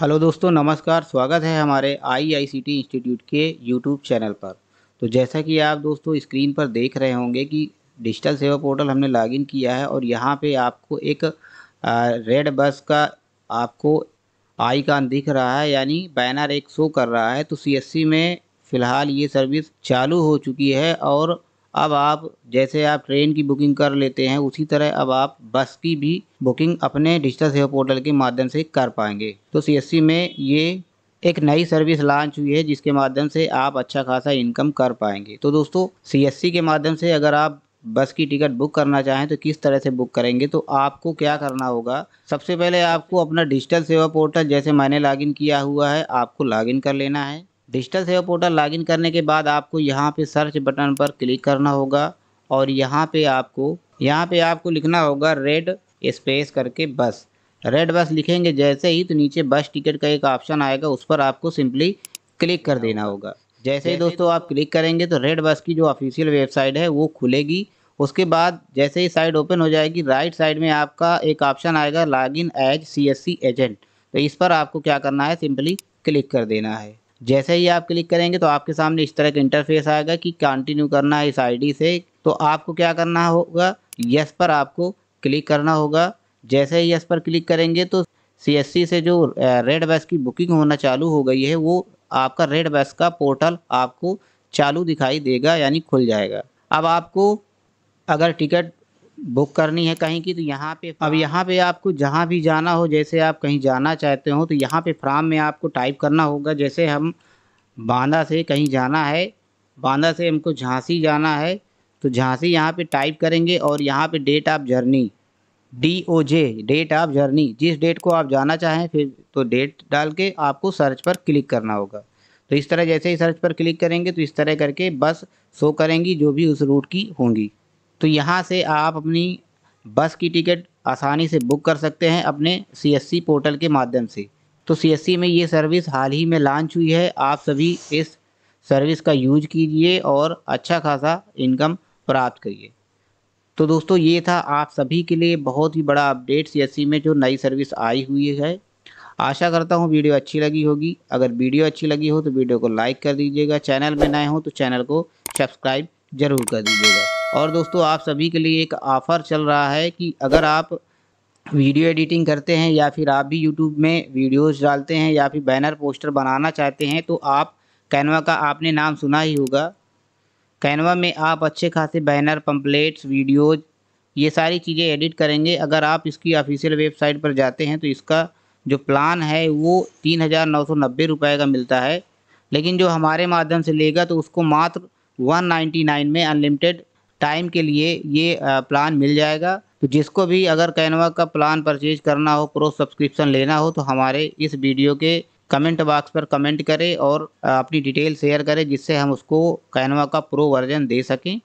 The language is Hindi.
हेलो दोस्तों नमस्कार स्वागत है हमारे आईआईसीटी इंस्टीट्यूट के यूट्यूब चैनल पर तो जैसा कि आप दोस्तों स्क्रीन पर देख रहे होंगे कि डिजिटल सेवा पोर्टल हमने लॉगिन किया है और यहाँ पे आपको एक रेड बस का आपको आईकान दिख रहा है यानी बैनर एक शो कर रहा है तो सीएससी में फ़िलहाल ये सर्विस चालू हो चुकी है और अब आप जैसे आप ट्रेन की बुकिंग कर लेते हैं उसी तरह अब आप बस की भी बुकिंग अपने डिजिटल सेवा पोर्टल के माध्यम से कर पाएंगे तो सी में ये एक नई सर्विस लॉन्च हुई है जिसके माध्यम से आप अच्छा खासा इनकम कर पाएंगे तो दोस्तों सी के माध्यम से अगर आप बस की टिकट बुक करना चाहें तो किस तरह से बुक करेंगे तो आपको क्या करना होगा सबसे पहले आपको अपना डिजिटल सेवा पोर्टल जैसे मैंने लॉगिन किया हुआ है आपको लॉगिन कर लेना है डिजिटल सेवा पोर्टल लॉगिन करने के बाद आपको यहाँ पे सर्च बटन पर क्लिक करना होगा और यहाँ पे आपको यहाँ पे आपको लिखना होगा रेड स्पेस करके बस रेड बस लिखेंगे जैसे ही तो नीचे बस टिकट का एक ऑप्शन आएगा उस पर आपको सिंपली क्लिक कर देना होगा जैसे ही दोस्तों आप क्लिक करेंगे तो रेड बस की जो ऑफिशियल वेबसाइट है वो खुलेगी उसके बाद जैसे ही साइट ओपन हो जाएगी राइट साइड में आपका एक ऑप्शन आएगा लॉगिन एज सी एजेंट तो इस पर आपको क्या करना है सिंपली क्लिक कर देना है जैसे ही आप क्लिक करेंगे तो आपके सामने इस तरह का इंटरफेस आएगा कि कंटिन्यू करना है इस आईडी से तो आपको क्या करना होगा यस पर आपको क्लिक करना होगा जैसे ही यस पर क्लिक करेंगे तो सी से जो रेड बस की बुकिंग होना चालू हो गई है वो आपका रेड बस का पोर्टल आपको चालू दिखाई देगा यानी खुल जाएगा अब आपको अगर टिकट बुक करनी है कहीं की तो यहाँ पे अब यहाँ पे आपको जहाँ भी जाना हो जैसे आप कहीं जाना चाहते हो तो यहाँ पे फ्राम में आपको टाइप करना होगा जैसे हम बांदा से कहीं जाना है बांदा से हमको झांसी जाना है तो झांसी यहाँ पे टाइप करेंगे और यहाँ पे date of journey D O J date of journey जिस डेट को आप जाना चाहें फिर तो डेट डाल के आपको सर्च पर क्लिक करना होगा तो इस तरह जैसे ही सर्च पर क्लिक करेंगे तो इस तरह करके बस शो करेंगी जो भी उस रूट की होंगी तो यहाँ से आप अपनी बस की टिकट आसानी से बुक कर सकते हैं अपने सी पोर्टल के माध्यम से तो सी में ये सर्विस हाल ही में लॉन्च हुई है आप सभी इस सर्विस का यूज कीजिए और अच्छा खासा इनकम प्राप्त करिए तो दोस्तों ये था आप सभी के लिए बहुत ही बड़ा अपडेट सी में जो नई सर्विस आई हुई है आशा करता हूँ वीडियो अच्छी लगी होगी अगर वीडियो अच्छी लगी हो तो वीडियो को लाइक कर दीजिएगा चैनल में नए हो तो चैनल को सब्सक्राइब जरूर कर दीजिएगा और दोस्तों आप सभी के लिए एक ऑफ़र चल रहा है कि अगर आप वीडियो एडिटिंग करते हैं या फिर आप भी यूट्यूब में वीडियोज़ डालते हैं या फिर बैनर पोस्टर बनाना चाहते हैं तो आप कैनवा का आपने नाम सुना ही होगा कैनवा में आप अच्छे खासे बैनर पम्पलेट्स वीडियोज ये सारी चीज़ें एडिट करेंगे अगर आप इसकी ऑफिशियल वेबसाइट पर जाते हैं तो इसका जो प्लान है वो तीन हज़ार नौ सौ नब्बे रुपये का मिलता है लेकिन जो हमारे माध्यम से लेगा तो उसको मात्र वन नाइन्टी नाइन में अनलिमिटेड टाइम के लिए ये प्लान मिल जाएगा तो जिसको भी अगर कैनवा का प्लान परचेज करना हो प्रो सब्सक्रिप्शन लेना हो तो हमारे इस वीडियो के कमेंट बॉक्स पर कमेंट करें और अपनी डिटेल शेयर करें जिससे हम उसको कैनवा का प्रो वर्जन दे सकें